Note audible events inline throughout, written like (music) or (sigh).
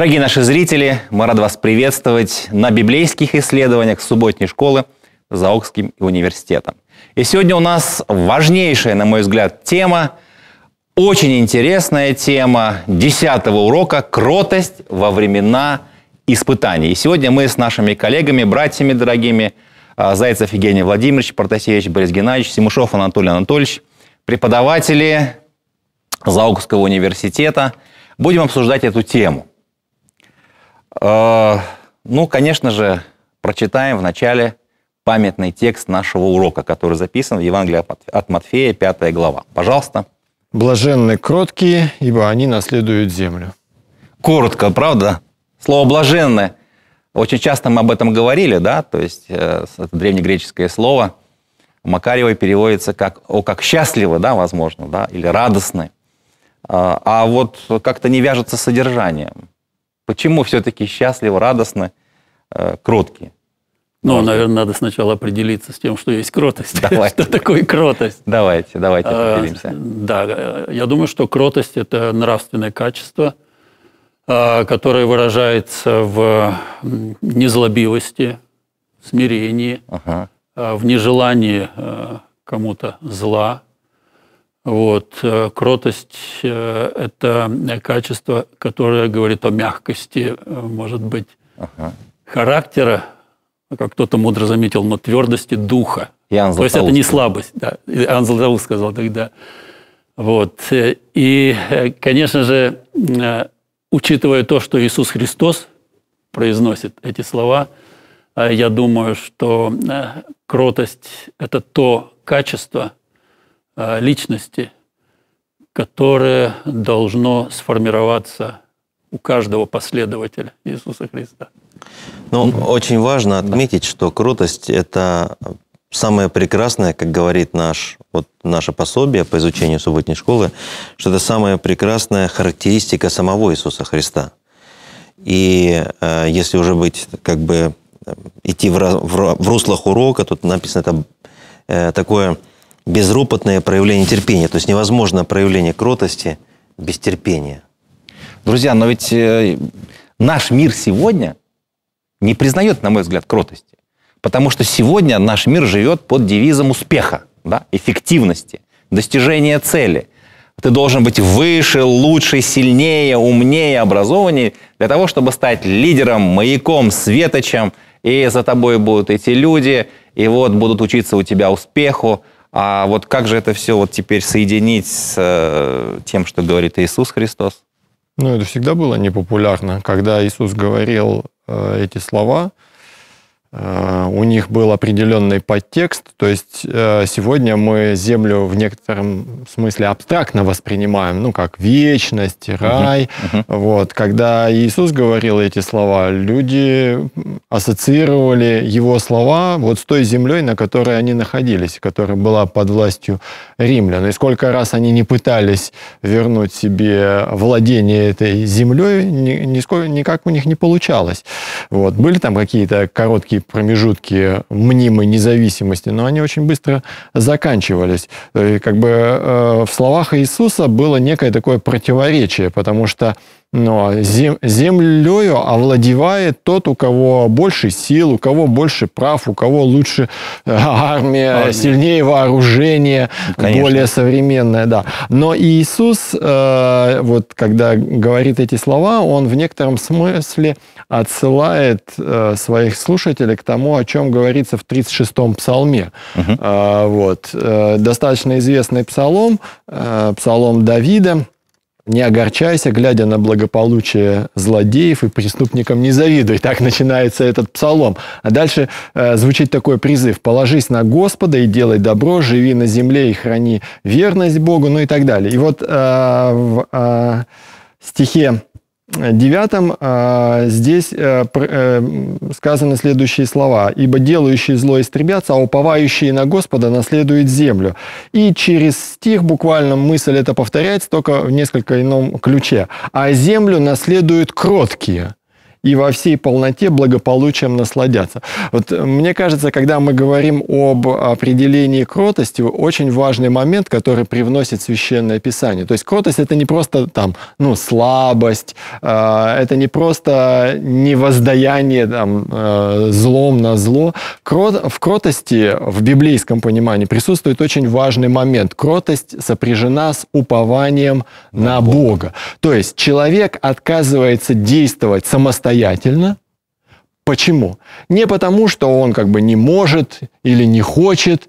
Дорогие наши зрители, мы рады вас приветствовать на библейских исследованиях субботней школы за Заокским университетом. И сегодня у нас важнейшая, на мой взгляд, тема, очень интересная тема десятого урока «Кротость во времена испытаний». И сегодня мы с нашими коллегами, братьями дорогими, а, Зайцев Евгений Владимирович, Протасевич Борис Геннадьевич, Симушов Анатолий Анатольевич, преподаватели Заокского университета, будем обсуждать эту тему. А, ну, конечно же, прочитаем в начале памятный текст нашего урока, который записан в Евангелии от Матфея, 5 глава. Пожалуйста. «Блаженны кроткие, ибо они наследуют землю». Коротко, правда? Слово «блаженны» очень часто мы об этом говорили, да, то есть э, это древнегреческое слово Макаревой переводится как «о, как счастливы», да, возможно, да, или «радостны». А, а вот как-то не вяжется с содержанием. Почему все-таки счастливы, радостны, э, кроткие? Ну, Может... наверное, надо сначала определиться с тем, что есть кротость. (laughs) Давайте. Что такое кротость? Давайте, давайте а, определимся. А, да, я думаю, что кротость – это нравственное качество, а, которое выражается в незлобивости, смирении, ага. А, в нежелании э, кому-то зла, вот. Э, кротость э, – это качество, которое говорит о мягкости, э, может быть, ага. характера, как кто-то мудро заметил, но твердости духа. Иоанн То есть это не слабость. Да. Иоанн Златоуст сказал тогда. Вот. И, конечно же, учитывая то, что Иисус Христос произносит эти слова, я думаю, что кротость – это то качество – Э, личности, которое должно сформироваться у каждого последователя Иисуса Христа. Но ну, очень важно отметить, что кротость – это самое прекрасное, как говорит наш, вот наше пособие по изучению субботней школы, что это самая прекрасная характеристика самого Иисуса Христа. И э, если уже быть, как бы, э, идти в, в, в руслах урока, тут написано это э, такое безропотное проявление терпения. То есть невозможно проявление кротости без терпения. Друзья, но ведь э, наш мир сегодня не признает, на мой взгляд, кротости. Потому что сегодня наш мир живет под девизом успеха, да? эффективности, достижения цели. Ты должен быть выше, лучше, сильнее, умнее, образованнее для того, чтобы стать лидером, маяком, светочем. И за тобой будут эти люди, и вот будут учиться у тебя успеху. А вот как же это все вот теперь соединить с э, тем, что говорит Иисус Христос? Ну, это всегда было непопулярно. Когда Иисус говорил э, эти слова, Э, у них был определенный подтекст, то есть э, сегодня мы Землю в некотором смысле абстрактно воспринимаем, ну как вечность, рай. Угу, угу. Вот, когда Иисус говорил эти слова, люди ассоциировали его слова вот с той землей, на которой они находились, которая была под властью римлян. И сколько раз они не пытались вернуть себе владение этой землей, нисколько, никак у них не получалось. Вот, были там какие-то короткие промежутки мнимой независимости, но они очень быстро заканчивались. И как бы э, в словах Иисуса было некое такое противоречие, потому что но ну, а зем, землею овладевает тот, у кого больше сил, у кого больше прав, у кого лучше э, армия, армия. сильнее вооружение, Конечно. более современное, да. Но Иисус, э, вот когда говорит эти слова, он в некотором смысле отсылает э, своих слушателей к тому, о чем говорится в 36-м псалме. Угу. вот. достаточно известный псалом, псалом Давида. Не огорчайся, глядя на благополучие злодеев и преступникам не завидуй. Так начинается этот псалом. А дальше э, звучит такой призыв. Положись на Господа и делай добро, живи на земле и храни верность Богу, ну и так далее. И вот э, в э, стихе девятом а, здесь э, э, сказаны следующие слова. «Ибо делающие зло истребятся, а уповающие на Господа наследуют землю». И через стих буквально мысль это повторяется, только в несколько ином ключе. «А землю наследуют кроткие» и во всей полноте благополучием насладятся. Вот э, мне кажется, когда мы говорим об определении кротости, очень важный момент, который привносит Священное Писание. То есть кротость – это не просто там, ну, слабость, а, это не просто невоздаяние там, э, злом на зло. Крот В кротости, в библейском понимании, присутствует очень важный момент. Кротость сопряжена с упованием на, на Бога. Бога. То есть человек отказывается действовать самостоятельно, самостоятельно. Почему? Не потому, что он как бы не может или не хочет,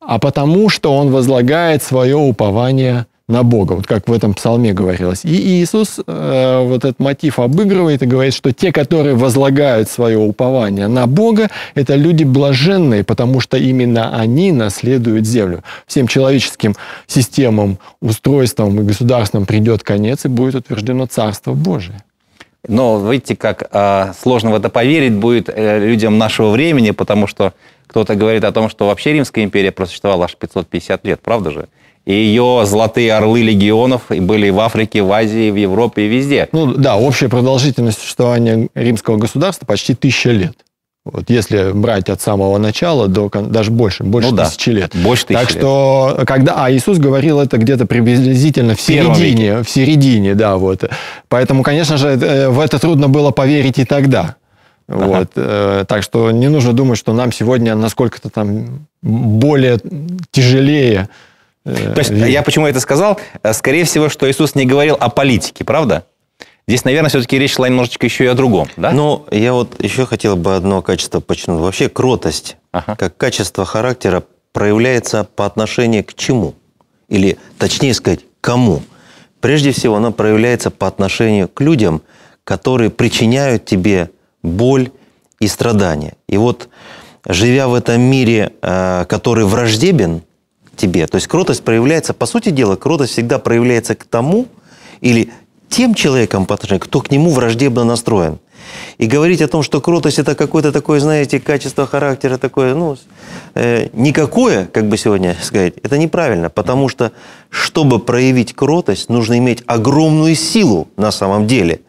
а потому, что он возлагает свое упование на Бога, вот как в этом псалме говорилось. И Иисус э, вот этот мотив обыгрывает и говорит, что те, которые возлагают свое упование на Бога, это люди блаженные, потому что именно они наследуют землю. Всем человеческим системам, устройствам и государствам придет конец, и будет утверждено Царство Божие. Но видите, как э, а, сложно в это поверить будет э, людям нашего времени, потому что кто-то говорит о том, что вообще Римская империя просуществовала аж 550 лет, правда же? И ее золотые орлы легионов были в Африке, в Азии, в Европе и везде. Ну да, общая продолжительность существования римского государства почти тысяча лет. Вот если брать от самого начала до даже больше, больше ну, тысячи да. лет. Больше тысячи так лет. что э, когда, а Иисус говорил это где-то приблизительно в середине, в середине, да, вот. Поэтому, конечно же, э, в это трудно было поверить и тогда. Ага. Вот, э, так что не нужно думать, что нам сегодня насколько-то там более тяжелее. Э, То есть я почему это сказал? Э, скорее всего, что Иисус не говорил о политике, правда? Здесь, наверное, все-таки речь шла немножечко еще и о другом, да? Ну, я вот еще хотел бы одно качество подчеркнуть. Вообще кротость, ага. как качество характера, проявляется по отношению к чему? Или, точнее сказать, кому? Прежде всего, она проявляется по отношению к людям, которые причиняют тебе боль и страдания. И вот, живя в этом мире, э, который враждебен тебе, то есть кротость проявляется, по сути дела, кротость всегда проявляется к тому, или тем человеком по отношению, кто к нему враждебно настроен. И говорить о том, что кротость – это какое-то такое, знаете, качество характера такое, ну, э, никакое, как бы сегодня сказать, это неправильно. Потому что, чтобы проявить кротость, нужно иметь огромную силу на самом деле.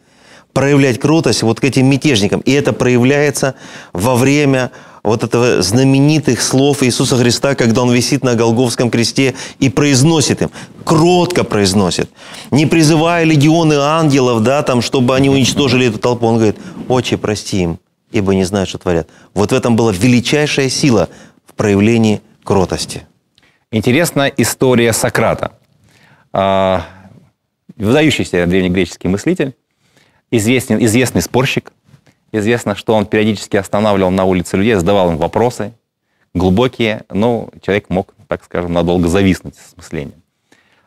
Проявлять кротость вот к этим мятежникам. И это проявляется во время вот этого знаменитых слов Иисуса Христа, когда Он висит на Голговском кресте и произносит им, кротко произносит, не призывая легионы ангелов, да, там, чтобы они уничтожили эту толпу. Он говорит, «Отче, прости им, ибо не знают, что творят». Вот в этом была величайшая сила в проявлении кротости. Интересна история Сократа. А, выдающийся древнегреческий мыслитель, известный известный спорщик – Известно, что он периодически останавливал на улице людей, задавал им вопросы глубокие, но ну, человек мог, так скажем, надолго зависнуть с мышлением.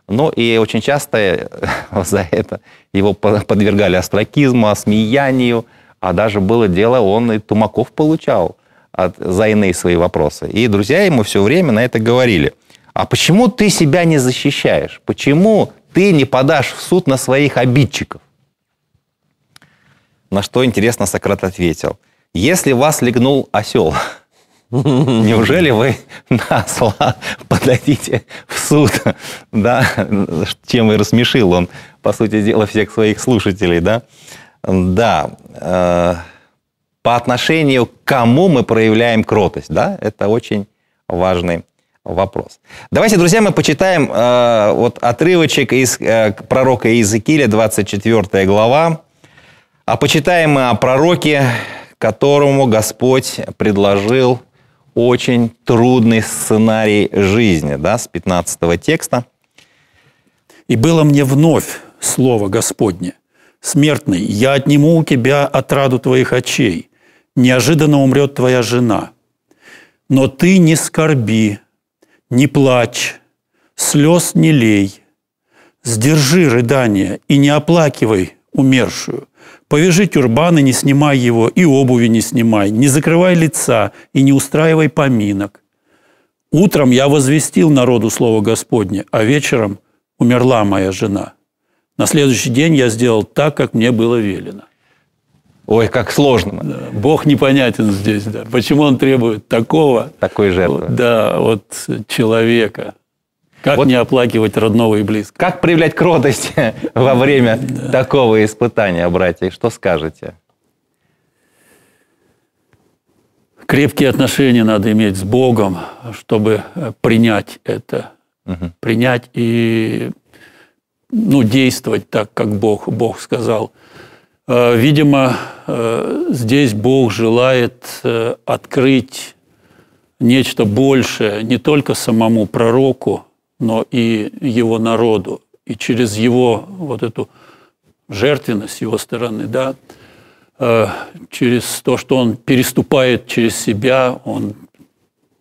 Ну и очень часто э, (laughs) за это его подвергали остракизму, осмеянию, а даже было дело, он и Тумаков получал от, за иные свои вопросы. И друзья ему все время на это говорили. А почему ты себя не защищаешь? Почему ты не подашь в суд на своих обидчиков? На что, интересно, Сократ ответил. Если вас легнул осел, (laughs) неужели вы на осла подадите в суд? Да, чем и рассмешил он, по сути дела, всех своих слушателей, да? Да, э, по отношению к кому мы проявляем кротость, да? Это очень важный вопрос. Давайте, друзья, мы почитаем э, вот отрывочек из э, пророка Иезекииля, 24 глава, а почитаем о пророке, которому Господь предложил очень трудный сценарий жизни, да, с 15 текста. «И было мне вновь слово Господне, смертный, я отниму у тебя отраду твоих очей, неожиданно умрет твоя жена. Но ты не скорби, не плачь, слез не лей, сдержи рыдание и не оплакивай умершую – Повяжи тюрбаны, не снимай его, и обуви не снимай, не закрывай лица и не устраивай поминок. Утром я возвестил народу слово Господне, а вечером умерла моя жена. На следующий день я сделал так, как мне было велено. Ой, как сложно. Да. Бог непонятен здесь, да. Почему он требует такого... Такой жертвы. Да, от человека. Как вот, не оплакивать родного и близкого? Как проявлять кротость (laughs) во время да. такого испытания, братья? Что скажете? Крепкие отношения надо иметь с Богом, чтобы э, принять это. Угу. Принять и ну, действовать так, как Бог, Бог сказал. Э, видимо, э, здесь Бог желает открыть нечто большее не только самому пророку, но и его народу. И через его вот эту жертвенность его стороны, да, э, через то, что он переступает через себя, он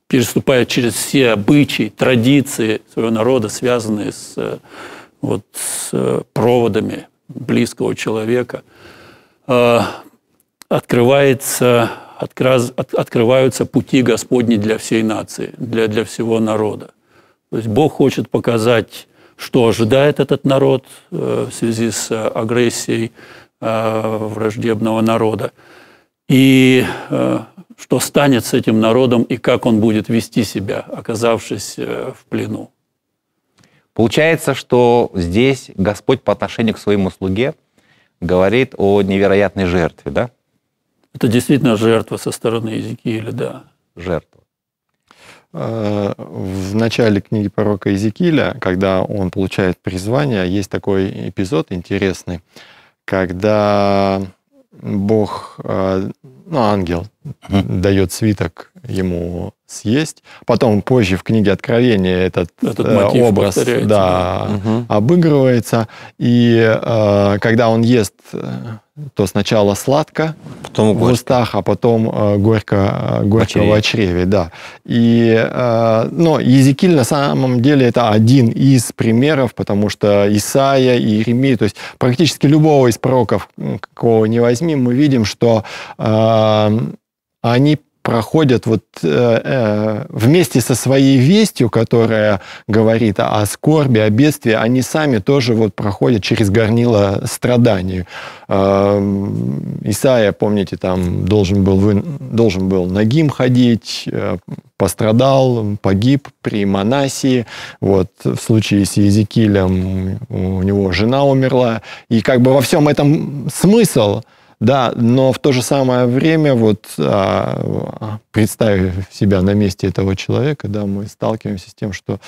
переступает через все обычаи, традиции своего народа, связанные с, э, вот, с э, проводами близкого человека, открывается, от открываются пути Господни для всей нации, для, для всего народа. То есть Бог хочет показать, что ожидает этот народ э, в связи с э, агрессией э, враждебного народа, и что станет с этим народом, и как он будет вести себя, оказавшись в плену. Получается, что здесь Господь по отношению к своему слуге говорит о невероятной жертве, да? Это действительно жертва со стороны Иезекииля, да. Жертва в начале книги пророка Иезекииля, когда он получает призвание, есть такой эпизод интересный, когда Бог, э, ну, ангел, дает свиток ему съесть. Потом позже в книге Откровения этот, этот э, образ да, угу. обыгрывается. И э, когда он ест, э, то сначала сладко потом в горько. устах, а потом э, горько, э, горького в чреве. Да. И, э, но Езекиль на самом деле это один из примеров, потому что Исаия и Иеремия, то есть практически любого из пророков, какого не возьми, мы видим, что э, они проходят вот э, э, вместе со своей вестью, которая говорит о скорби, о бедствии, они сами тоже вот проходят через горнило страданий. Э, Исаия, помните, там должен был, вы, должен был нагим ходить, э, пострадал, погиб при Манасии. Вот в случае с Езекилем у него жена умерла. И как бы во всем этом смысл – да, но в то же самое время, вот а, представив себя на месте этого человека, да, мы сталкиваемся с тем, что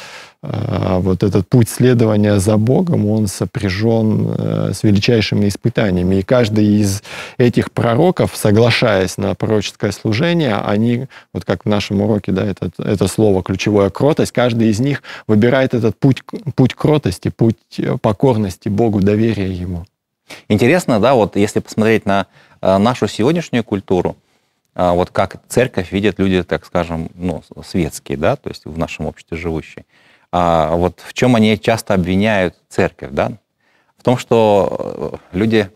а, вот этот путь следования за Богом, он сопряжен э, с величайшими испытаниями. И каждый из этих пророков, соглашаясь на пророческое служение, они, вот как в нашем уроке, да, это, это слово ключевое кротость, каждый из них выбирает этот путь, путь кротости, путь э, покорности Богу, доверия Ему. Интересно, да, вот если посмотреть на э, нашу сегодняшнюю культуру, э, вот как церковь видят люди, так скажем, ну, светские, да, то есть в нашем обществе живущие. А вот в чем они часто обвиняют церковь, да? В том, что э, люди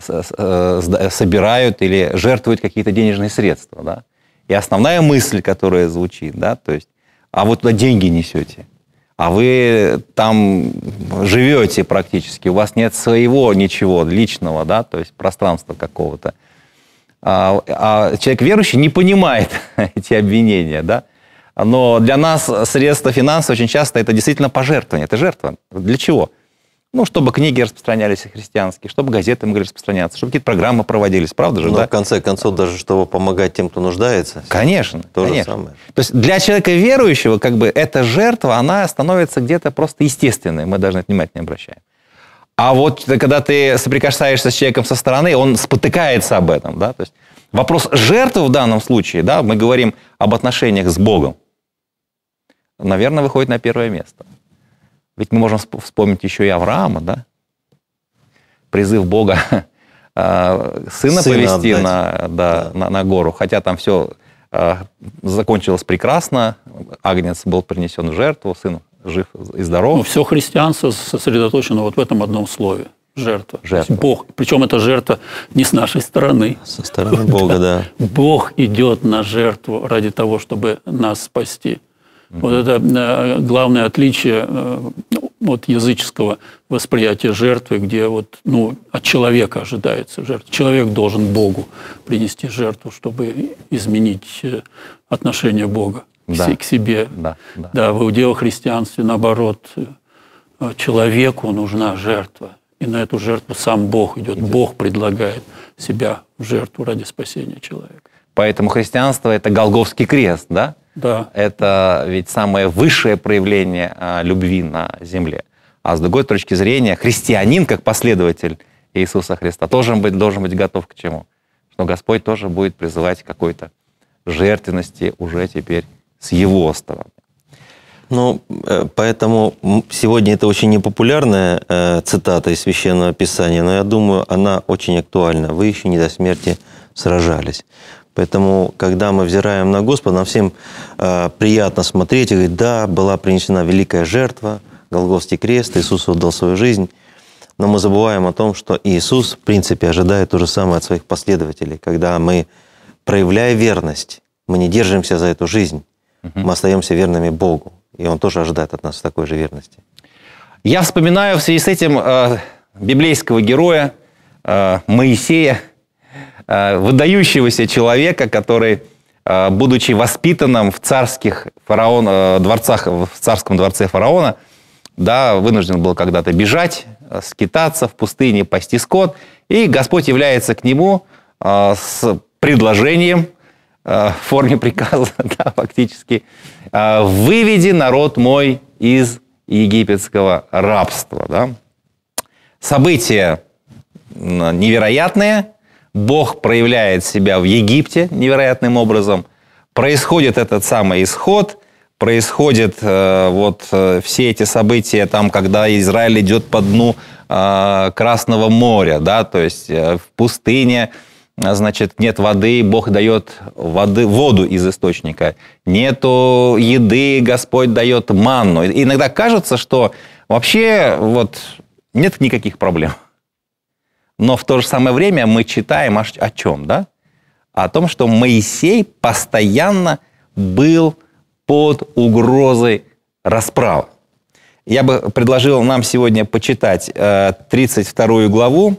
собирают или жертвуют какие-то денежные средства, да? И основная мысль, которая звучит, да, то есть, а вот туда деньги несете а вы там живете практически, у вас нет своего ничего личного, да, то есть пространства какого-то. А, а человек верующий не понимает (laughs) эти обвинения, да. Но для нас средства финансов очень часто это действительно пожертвование, это жертва. Для чего? Ну, чтобы книги распространялись христианские, чтобы газеты могли распространяться, чтобы какие-то программы проводились, правда же? Но ну, да? в конце концов, даже чтобы помогать тем, кто нуждается. Конечно. То конечно. же самое. То есть для человека верующего, как бы, эта жертва, она становится где-то просто естественной. Мы должны на это внимательно обращаем. А вот когда ты соприкасаешься с человеком со стороны, он спотыкается об этом, да? То есть вопрос жертвы в данном случае, да, мы говорим об отношениях с Богом, наверное, выходит на первое место. Ведь мы можем вспомнить еще и Авраама, да? Призыв Бога (laughs) а, сына, сына повести на, да, да. На, на гору, хотя там все а, закончилось прекрасно, Агнец был принесен в жертву, сын жив и здоров. Ну, все христианство сосредоточено вот в этом одном слове – жертва. жертва. Бог, причем эта жертва не с нашей стороны. Со стороны Бога, (laughs) да. Бог идет на жертву ради того, чтобы нас спасти mm Вот это э, главное отличие э, ну, от языческого восприятия жертвы, где вот, ну, от человека ожидается жертва. Человек должен Богу принести жертву, чтобы изменить э, отношение Бога да. к себе. Да, да. да, в иудео-христианстве, наоборот, человеку нужна жертва. И на эту жертву сам Бог идет. идет. Бог предлагает себя в жертву ради спасения человека. Поэтому христианство – это Голговский крест, да? Да. Это ведь самое высшее проявление а, любви на земле. А с другой точки зрения, христианин, как последователь Иисуса Христа, тоже быть, должен быть готов к чему? Что Господь тоже будет призывать какой-то жертвенности уже теперь с его стороны. Ну, э, поэтому сегодня это очень непопулярная э, цитата из Священного Писания, но я думаю, она очень актуальна. Вы еще не до смерти сражались. Поэтому, когда мы взираем на Господа, нам всем э, приятно смотреть и говорить, да, была принесена великая жертва, Голгофский крест, Иисус отдал свою жизнь. Но мы забываем о том, что Иисус, в принципе, ожидает то же самое от своих последователей. Когда мы, проявляя верность, мы не держимся за эту жизнь, угу. мы остаемся верными Богу. И Он тоже ожидает от нас такой же верности. Я вспоминаю в связи с этим э, библейского героя э, Моисея, Э, выдающегося человека, который, э, будучи воспитанным в царских фараон, э, дворцах, в царском дворце фараона, да, вынужден был когда-то бежать, скитаться в пустыне, пасти скот. И Господь является к нему с предложением в форме приказа, (laughs) да, фактически, «Выведи народ мой из египетского рабства». Да? События невероятные, Бог проявляет себя в Египте невероятным образом. Происходит этот самый исход, происходят э, вот э, все эти события там, когда Израиль идет по дну э, Красного моря, да, то есть э, в пустыне, э, значит, нет воды, Бог дает воды, воду из источника, нету еды, Господь дает манну. иногда кажется, что вообще вот нет никаких проблем. Но в то же самое время мы читаем о, о чем, да? О том, что Моисей постоянно был под угрозой расправ Я бы предложил нам сегодня почитать 32 э, главу,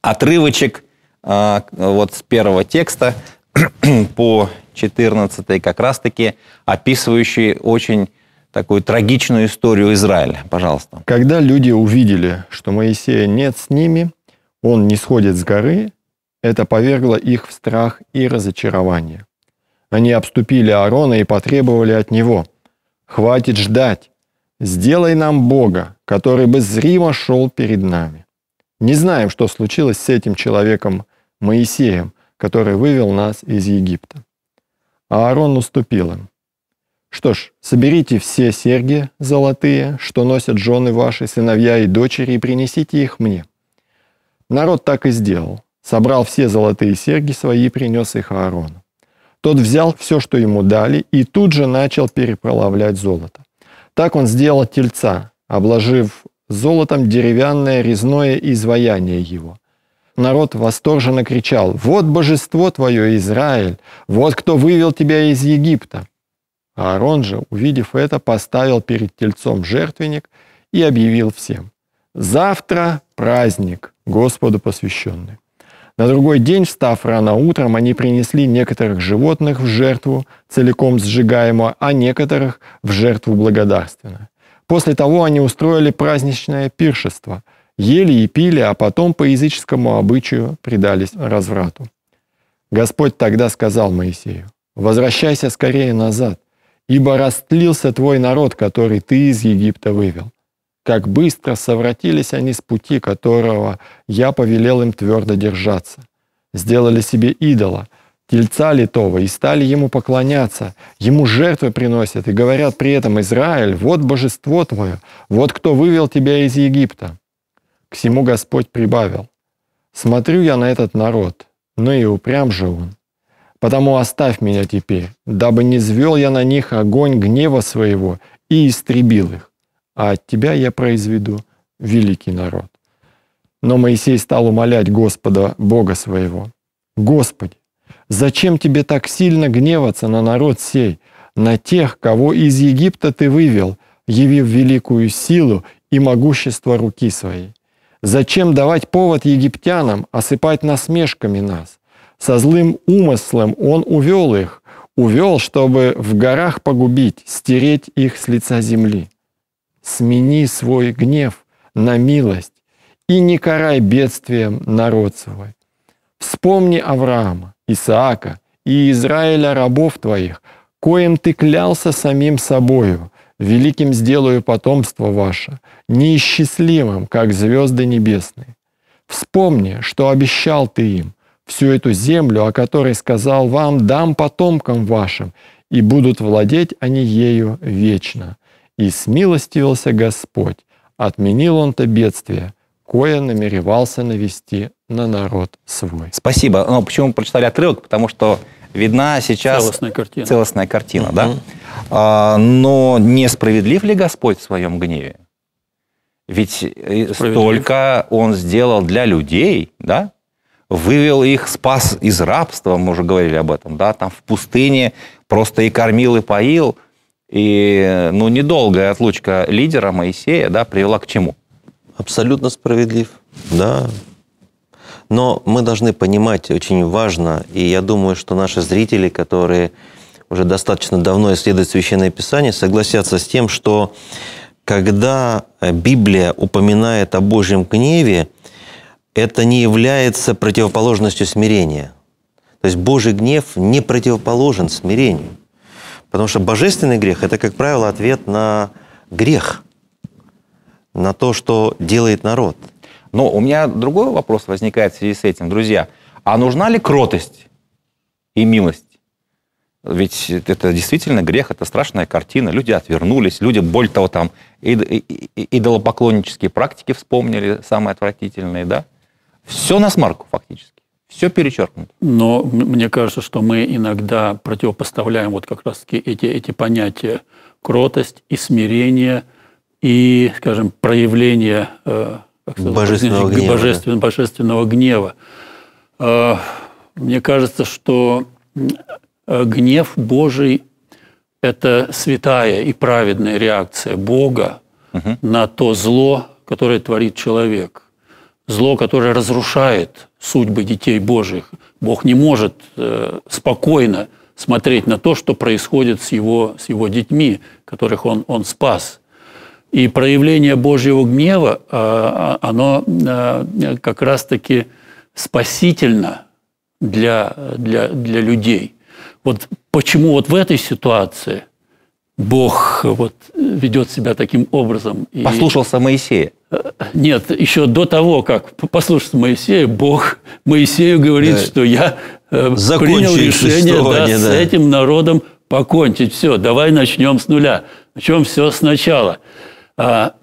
отрывочек э, вот с первого текста (clears throat) по 14 как раз-таки, описывающий очень такую трагичную историю Израиля. Пожалуйста. Когда люди увидели, что Моисея нет с ними, он не сходит с горы, это повергло их в страх и разочарование. Они обступили Аарона и потребовали от него. «Хватит ждать! Сделай нам Бога, который бы зримо шел перед нами». Не знаем, что случилось с этим человеком Моисеем, который вывел нас из Египта. Аарон уступил им. Что ж, соберите все серьги золотые, что носят жены ваши, сыновья и дочери, и принесите их мне. Народ так и сделал. Собрал все золотые серьги свои и принес их Аарону. Тот взял все, что ему дали, и тут же начал переплавлять золото. Так он сделал тельца, обложив золотом деревянное резное изваяние его. Народ восторженно кричал «Вот божество твое, Израиль! Вот кто вывел тебя из Египта!» Аарон же, увидев это, поставил перед тельцом жертвенник и объявил всем. Завтра праздник, Господу посвященный. На другой день, встав рано утром, они принесли некоторых животных в жертву, целиком сжигаемую, а некоторых в жертву благодарственную. После того они устроили праздничное пиршество, ели и пили, а потом по языческому обычаю предались разврату. Господь тогда сказал Моисею, «Возвращайся скорее назад, ибо растлился твой народ, который ты из Египта вывел. Как быстро совратились они с пути, которого я повелел им твердо держаться. Сделали себе идола, тельца литого, и стали ему поклоняться, ему жертвы приносят, и говорят при этом, «Израиль, вот божество твое, вот кто вывел тебя из Египта». К всему Господь прибавил, «Смотрю я на этот народ, но и упрям же он, Потому оставь меня теперь, дабы не звел я на них огонь гнева своего и истребил их. А от тебя я произведу великий народ. Но Моисей стал умолять Господа, Бога своего. Господи, зачем тебе так сильно гневаться на народ сей, на тех, кого из Египта ты вывел, явив великую силу и могущество руки своей? Зачем давать повод египтянам осыпать насмешками нас? со злым умыслом он увел их, увел, чтобы в горах погубить, стереть их с лица земли. Смени свой гнев на милость и не карай бедствием народ свой. Вспомни Авраама, Исаака и Израиля рабов твоих, коим ты клялся самим собою, великим сделаю потомство ваше, неисчислимым, как звезды небесные. Вспомни, что обещал ты им – всю эту землю, о которой сказал вам, дам потомкам вашим, и будут владеть они ею вечно. И смилостивился Господь, отменил он то бедствие, кое намеревался навести на народ свой. Спасибо. Но почему прочитали отрывок? Потому что видна сейчас целостная картина, целостная картина да? А, но несправедлив ли Господь в своем гневе? Ведь э, столько Он сделал для людей, да? вывел их, спас из рабства, мы уже говорили об этом, да, там в пустыне просто и кормил, и поил. И, ну, недолгая отлучка лидера Моисея, да, привела к чему? Абсолютно справедлив, да. Но мы должны понимать, очень важно, и я думаю, что наши зрители, которые уже достаточно давно исследуют Священное Писание, согласятся с тем, что когда Библия упоминает о Божьем гневе, это не является противоположностью смирения. То есть Божий гнев не противоположен смирению. Потому что божественный грех – это, как правило, ответ на грех, на то, что делает народ. Но у меня другой вопрос возникает в связи с этим, друзья. А нужна ли кротость и милость? Ведь это действительно грех, это страшная картина. Люди отвернулись, люди, более того, там идолопоклоннические практики вспомнили, самые отвратительные, да? Все на смарку фактически. Все перечеркнуто. Но мне кажется, что мы иногда противопоставляем вот как раз эти, эти понятия кротость и смирение и, скажем, проявление э, сказать, божественного, гнева, божествен, да. божественного гнева. Э, мне кажется, что э, гнев Божий – это святая и праведная реакция Бога угу. на то зло, которое творит человек зло, которое разрушает судьбы детей Божьих. Бог не может э, спокойно смотреть на то, что происходит с его, с его детьми, которых он, он спас. И проявление Божьего гнева, э, а, оно э, как раз-таки спасительно для, для, для людей. Вот почему вот в этой ситуации – Бог вот ведет себя таким образом. Послушался Моисея. Нет, еще до того, как послушать Моисея, Бог Моисею говорит, да. что я Закончили э, принял решение да, да. с этим народом покончить. Все, давай начнем с нуля. Начнем все сначала. А,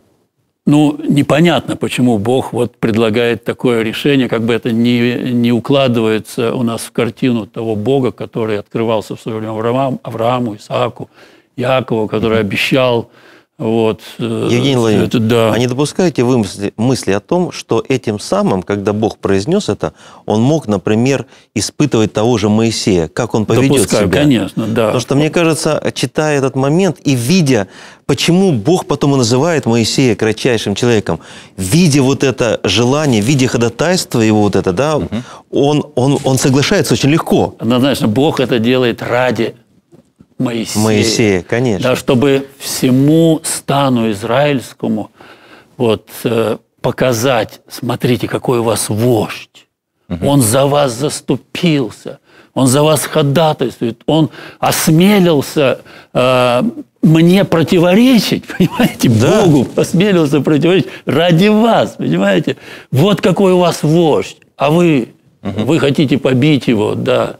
ну, непонятно, почему Бог вот предлагает такое решение, как бы это не, не укладывается у нас в картину того Бога, который открывался в свое время Авраам, Аврааму, Исааку, Якову, который обещал вот. Э, Евгений Владимирович, это, да. а не допускаете вы мысли, мысли о том, что этим самым, когда Бог произнес это, он мог, например, испытывать того же Моисея, как он поведет Допускаю, себя? конечно, да. Потому что, мне кажется, читая этот момент и видя, почему Бог потом и называет Моисея кратчайшим человеком, видя вот это желание, видя ходатайство его вот это, да, угу. он, он, он соглашается очень легко. Однозначно, Бог это делает ради Моисея. Моисея, конечно. Да, чтобы всему стану израильскому вот, э, показать, смотрите, какой у вас вождь. Угу. Он за вас заступился, он за вас ходатайствует, он осмелился э, мне противоречить, (laughs) понимаете, да. Богу осмелился противоречить ради вас, понимаете. Вот какой у вас вождь, а вы, угу. вы хотите побить его, да.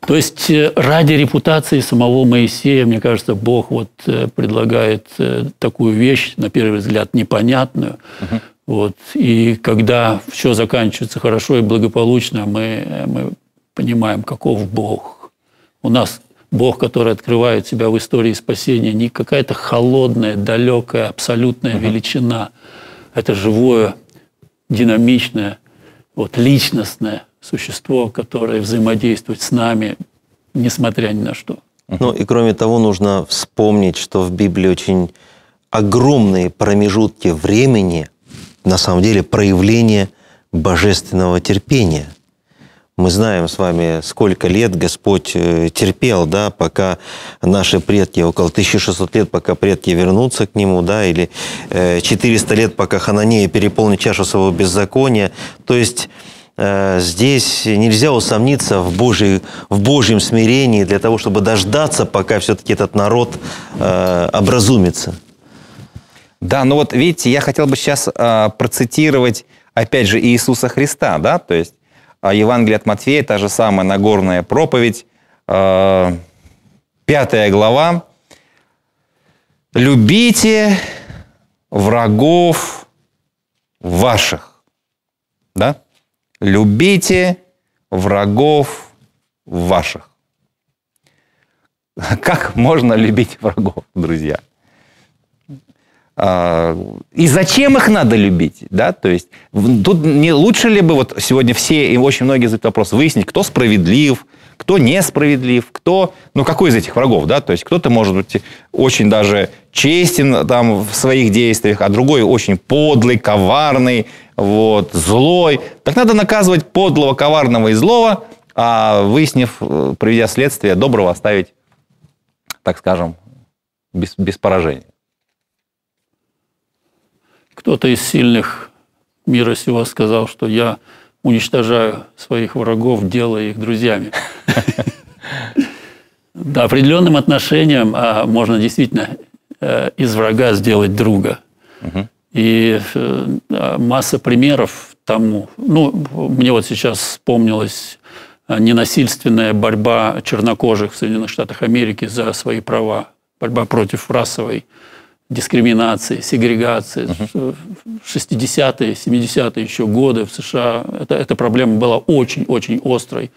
То есть э, ради репутации самого Моисея, мне кажется, Бог вот э, предлагает э, такую вещь, на первый взгляд, непонятную. Угу. Вот. И когда все заканчивается хорошо и благополучно, мы, мы понимаем, каков Бог. У нас Бог, который открывает себя в истории спасения, не какая-то холодная, далекая, абсолютная угу. величина. Это живое, динамичное, вот, личностное существо, которое взаимодействует с нами, несмотря ни на что. Ну и кроме того, нужно вспомнить, что в Библии очень огромные промежутки времени, на самом деле, проявление божественного терпения. Мы знаем с вами, сколько лет Господь э, терпел, да, пока наши предки, около 1600 лет, пока предки вернутся к Нему, да, или 400 э, лет, пока Хананея переполнит чашу своего беззакония. То есть Э, здесь нельзя усомниться в, Божьей, в Божьем смирении для того, чтобы дождаться, пока все-таки этот народ э, образумится. Да, ну вот видите, я хотел бы сейчас э, процитировать, опять же, Иисуса Христа, да, то есть э, Евангелие от Матфея, та же самая Нагорная проповедь, э, пятая глава. «Любите врагов ваших». Да? любите врагов ваших. Как можно любить врагов, друзья? А, и зачем их надо любить? Да? То есть, тут не лучше ли бы вот сегодня все и очень многие задают вопрос выяснить, кто справедлив, кто несправедлив, кто, ну, какой из этих врагов, да, то есть кто-то, может быть, очень даже честен там в своих действиях, а другой очень подлый, коварный, вот, злой. Так надо наказывать подлого, коварного и злого, а выяснив, э, приведя следствие, доброго оставить, так скажем, без, без поражения. Кто-то из сильных мира сего сказал, что я уничтожаю своих врагов, делая их друзьями. (laughs) Да, определенным отношением а можно действительно э, из врага сделать друга. Угу. И э, масса примеров тому. Ну, мне вот сейчас вспомнилось э, ненасильственная борьба чернокожих в Соединенных Штатах Америки за свои права, борьба против расовой дискриминации, сегрегации. Uh-huh. 60-е, 70-е еще годы в США это, эта проблема была очень-очень острой.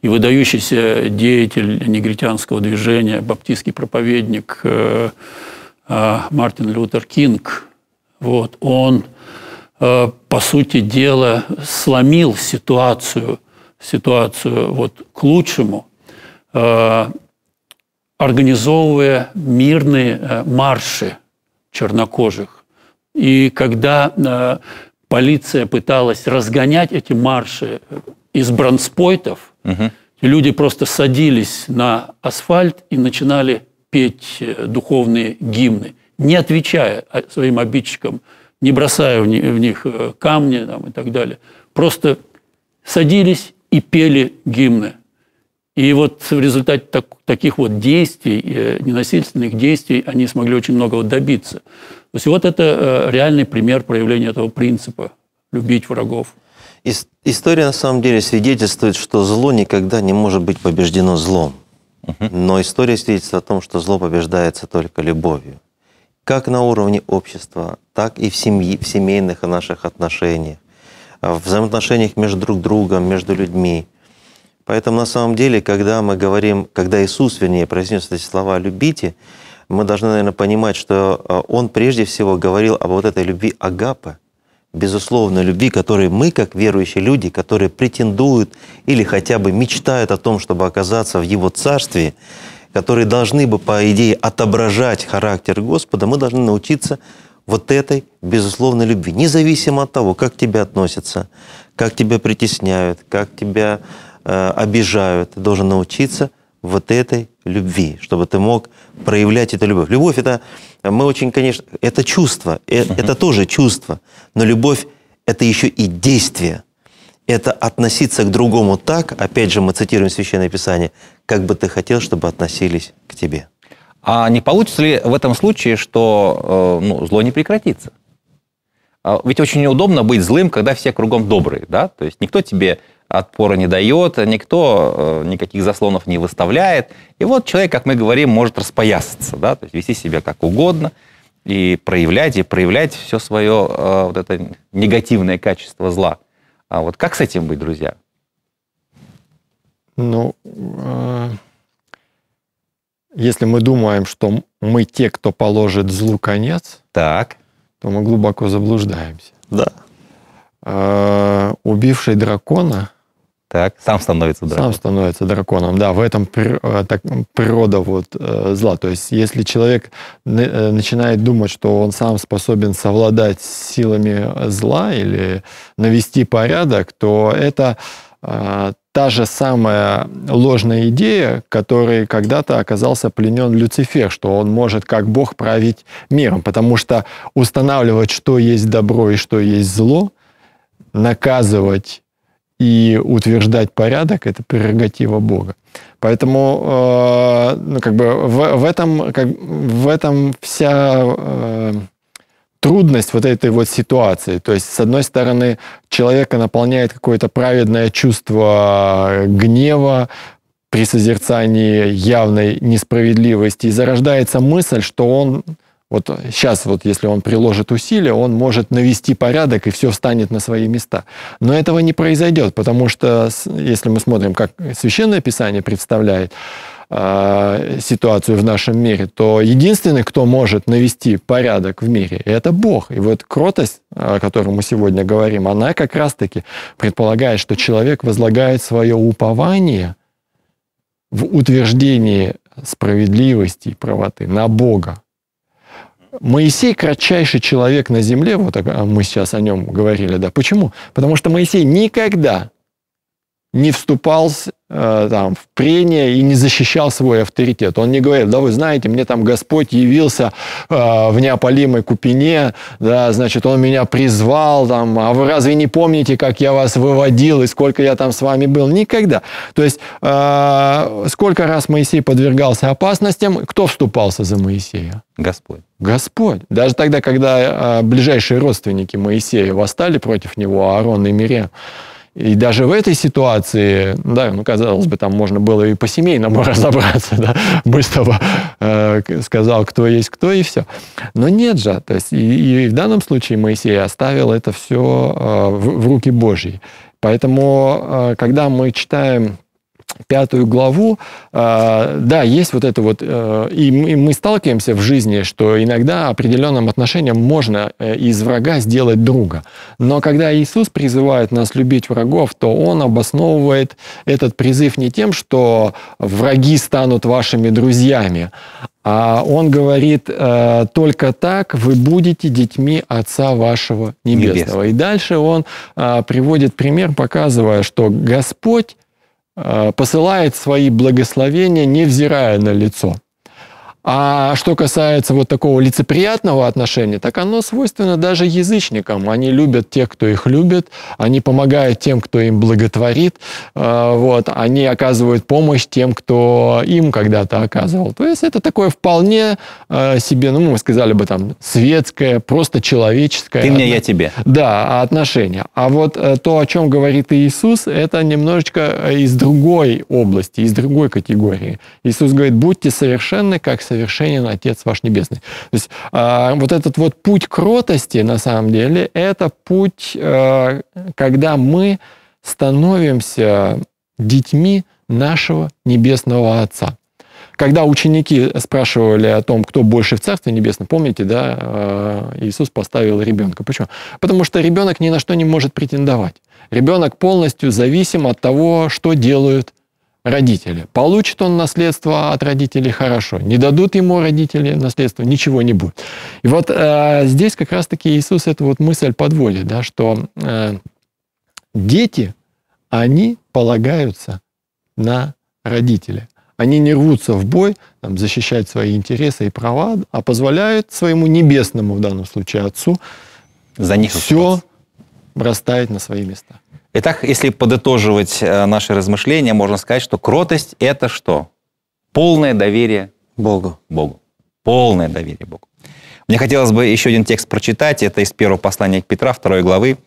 И выдающийся деятель негритянского движения, баптистский проповедник э, э, Мартин Лютер Кинг вот, он, э, по сути дела, сломил ситуацию, ситуацию вот, к лучшему, э, организовывая мирные э, марши чернокожих. И когда полиция пыталась разгонять эти марши из бронспойтов, угу. люди просто садились на асфальт и начинали петь духовные гимны не отвечая а, своим обидчикам, не бросая в них э, камни там, и так далее, просто садились и пели гимны. И вот в результате так, таких вот действий, э, ненасильственных действий, они смогли очень многого добиться. То есть вот это э, реальный пример проявления этого принципа – любить врагов. История на самом деле свидетельствует, что зло никогда не может быть побеждено злом. Но история свидетельствует о том, что зло побеждается только любовью как на уровне общества, так и в семье, в семейных наших отношениях, в взаимоотношениях между друг другом, между людьми. Поэтому на самом деле, когда мы говорим, когда Иисус, вернее, произнес эти слова «любите», мы должны, наверное, понимать, что э, Он прежде всего говорил об вот этой любви агапы, безусловной любви, которой мы, как верующие люди, которые претендуют или хотя бы мечтают о том, чтобы оказаться в Его Царстве, которые должны бы, по идее, отображать характер Господа, мы должны научиться вот этой безусловной любви, независимо от того, как тебя относятся, как тебя притесняют, как тебя э, обижают. Ты должен научиться вот этой любви, чтобы ты мог проявлять эту любовь. Любовь это, мы очень, конечно, это чувство, это, это тоже чувство, но любовь это еще и действие это относиться к другому так, опять же, мы цитируем Священное Писание, как бы ты хотел, чтобы относились к тебе. А не получится ли в этом случае, что э, ну, зло не прекратится? А ведь очень неудобно быть злым, когда все кругом добрые, да? То есть никто тебе отпора не дает, никто э, никаких заслонов не выставляет. И вот человек, как мы говорим, может распоясаться, да? То есть вести себя как угодно и проявлять, и проявлять все свое э, вот это негативное качество зла – а вот как с этим быть, друзья? Ну, э, если мы думаем, что мы те, кто положит злу конец, так. то мы глубоко заблуждаемся. Да. Э, убивший дракона так, сам становится драконом. Сам становится драконом, да. В этом э, природа вот э, зла. То есть, если человек э, начинает думать, что он сам способен совладать с силами зла или навести порядок, то это та же самая ложная идея, которой когда-то оказался пленен Люцифер, что он может как Бог править миром, потому что устанавливать, что есть добро и что есть зло, наказывать и утверждать порядок – это прерогатива Бога. Поэтому э, ну, как бы в, в, этом, как, в этом вся э, трудность вот этой вот ситуации. То есть, с одной стороны, человека наполняет какое-то праведное чувство гнева, при созерцании явной несправедливости. И зарождается мысль, что он вот сейчас, э, вот если он приложит усилия, он может навести порядок и все встанет на свои места. Но этого не произойдет, потому что, если мы смотрим, как Священное Писание представляет э, ситуацию в нашем мире, то единственный, кто может навести порядок в мире, это Бог. И вот кротость, о которой мы сегодня говорим, она как раз-таки предполагает, что человек возлагает свое упование в утверждении справедливости и правоты на Бога, Моисей кратчайший человек на земле, вот а мы сейчас о нем говорили, да. Почему? Потому что Моисей никогда не вступал Э, там, в прения и не защищал свой авторитет. Он не говорит, да вы знаете, мне там Господь явился э, в неопалимой купине, да, значит, он меня призвал, там, а вы разве не помните, как я вас выводил и сколько я там с вами был? Никогда. То есть, э, сколько раз Моисей подвергался опасностям, кто вступался за Моисея? Господь. Господь. Даже тогда, когда э, ближайшие родственники Моисея восстали против него, Аарон и Мирия, и даже в этой ситуации, ну да, ну, казалось бы, там можно было и по-семейному (laughs) разобраться, да, быстро э, сказал, кто есть кто, и все. Но нет же, то есть и, и в данном случае Моисей оставил это все э, в, в руки Божьи. Поэтому, э, когда мы читаем пятую главу, а, да, есть вот это вот, э, и мы сталкиваемся в жизни, что иногда определенным отношениям можно э, из врага сделать друга. Но когда Иисус призывает нас любить врагов, то Он обосновывает этот призыв не тем, что враги станут вашими друзьями, а он говорит, э, только так вы будете детьми Отца вашего Небесного. Небесного. И дальше он приводит пример, показывая, что Господь Э, посылает свои благословения, невзирая на лицо. А что касается вот такого лицеприятного отношения, так оно свойственно даже язычникам. Они любят тех, кто их любит, они помогают тем, кто им благотворит, э, вот, они оказывают помощь тем, кто им когда-то оказывал. То есть это такое вполне э, себе, ну, мы сказали бы там, светское, просто человеческое. Ты мне, я тебе. Да, отношение. А вот э, то, о чем говорит Иисус, это немножечко из другой области, из другой категории. Иисус говорит, будьте совершенны, как совершенны совершенен Отец ваш Небесный. То есть э, вот этот вот путь кротости, на самом деле, это путь, э, когда мы становимся детьми нашего Небесного Отца. Когда ученики спрашивали о том, кто больше в Царстве Небесном, помните, да, а, Иисус поставил ребенка. Почему? Потому что ребенок ни на что не может претендовать. Ребенок полностью зависим от того, что делают родители. Получит он наследство от родителей хорошо, не дадут ему родители наследство, ничего не будет. И вот э, здесь как раз-таки Иисус эту вот мысль подводит, да, что э, дети, они полагаются на родителей, Они не рвутся в бой, там, защищать свои интересы и права, а позволяют своему небесному, в данном случае, отцу, за них все бросает на свои места. Итак, если подытоживать э, наши размышления, можно сказать, что кротость – это что? Полное доверие Богу. Богу. Полное доверие Богу. Мне хотелось бы еще один текст прочитать. Это из первого послания к Петра, второй главы.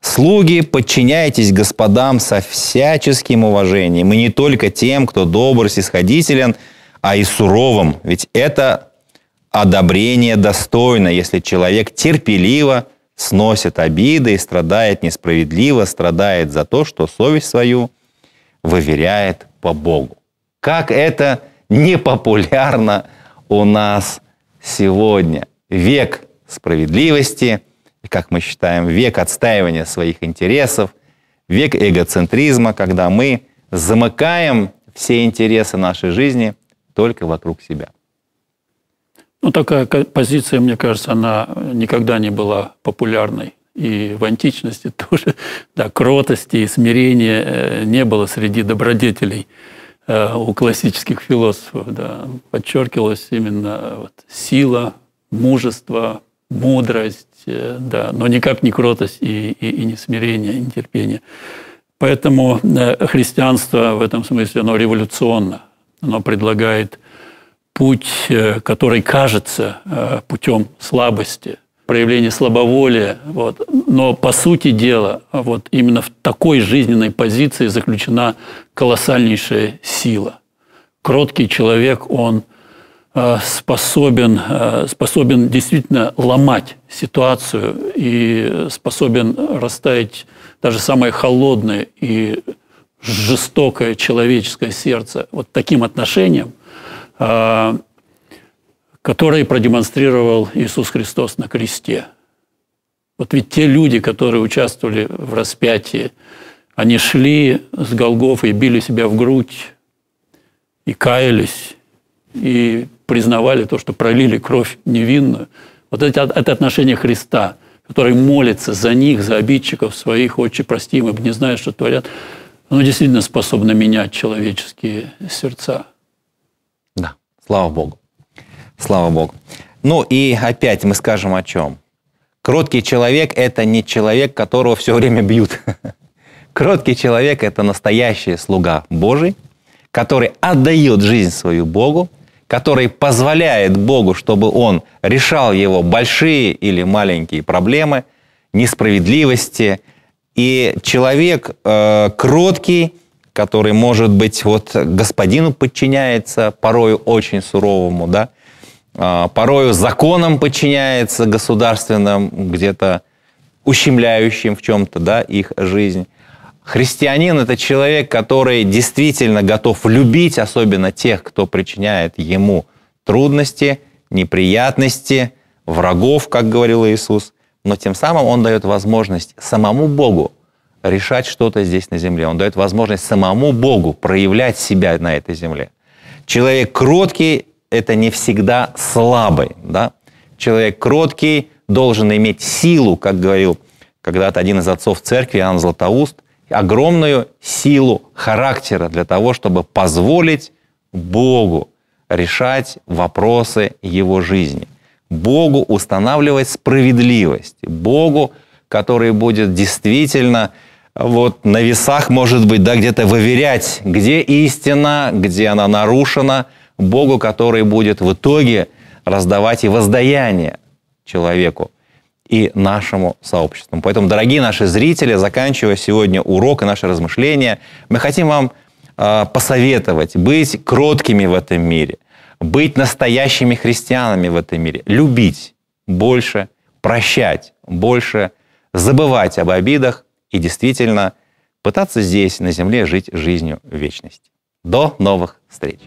«Слуги, подчиняйтесь господам со всяческим уважением, и не только тем, кто добр, снисходителен, а и суровым. Ведь это одобрение достойно, если человек терпеливо сносит обиды и страдает несправедливо, страдает за то, что совесть свою выверяет по Богу. Как это непопулярно у нас сегодня. Век справедливости, как мы считаем, век отстаивания своих интересов, век эгоцентризма, когда мы замыкаем все интересы нашей жизни только вокруг себя. Ну, такая позиция, мне кажется, она никогда не была популярной. И в античности (laughs) тоже да, кротости и смирения э, не было среди добродетелей э, у классических философов. Да. Подчеркивалась именно э, вот сила, мужество, мудрость, да, но никак не кротость и, и, и не смирение, и не терпение. Поэтому христианство в этом смысле, оно революционно. Оно предлагает путь, э, который кажется э, путем слабости, проявления слабоволия. Вот. Но по сути дела, вот именно в такой жизненной позиции заключена колоссальнейшая сила. Кроткий человек, он э, способен, способен действительно ломать ситуацию и способен растаять даже самое холодное и жестокое человеческое сердце вот таким отношением – а, который продемонстрировал Иисус Христос на кресте. Вот ведь те люди, которые участвовали в распятии, они шли с Голгофы и били себя в грудь, и каялись, и признавали то, что пролили кровь невинную. Вот это, это отношение Христа, который молится за них, за обидчиков своих, «Отче, прости им, не знаю, что творят», оно действительно способно менять человеческие сердца. Слава Богу. Слава Богу. Ну и опять мы скажем о чем. Кроткий человек – это не человек, которого все время бьют. (laughs) Кроткий человек – это настоящий слуга Божий, который отдает жизнь свою Богу, который позволяет Богу, чтобы он решал его большие или маленькие проблемы, несправедливости. И человек э, кроткий – который, может быть, вот господину подчиняется, порою очень суровому, да, а, порою законам подчиняется государственным, где-то ущемляющим в чем-то, да, их жизнь. Христианин – это человек, который действительно готов любить, особенно тех, кто причиняет ему трудности, неприятности, врагов, как говорил Иисус. Но тем самым он дает возможность самому Богу решать что-то здесь на земле. Он дает возможность самому Богу проявлять себя на этой земле. Человек кроткий – это не всегда слабый. Да? Человек кроткий должен иметь силу, как говорил когда-то один из отцов церкви, Иоанн Златоуст, огромную силу характера для того, чтобы позволить Богу решать вопросы его жизни. Богу устанавливать справедливость. Богу, который будет действительно вот на весах, может быть, да, где-то выверять, где истина, где она нарушена, Богу, который будет в итоге раздавать и воздаяние человеку и нашему сообществу. Поэтому, дорогие наши зрители, заканчивая сегодня урок и наши размышления, мы хотим вам э, посоветовать быть кроткими в этом мире, быть настоящими христианами в этом мире, любить больше, прощать больше, забывать об обидах, и действительно пытаться здесь, на Земле, жить жизнью вечности. До новых встреч!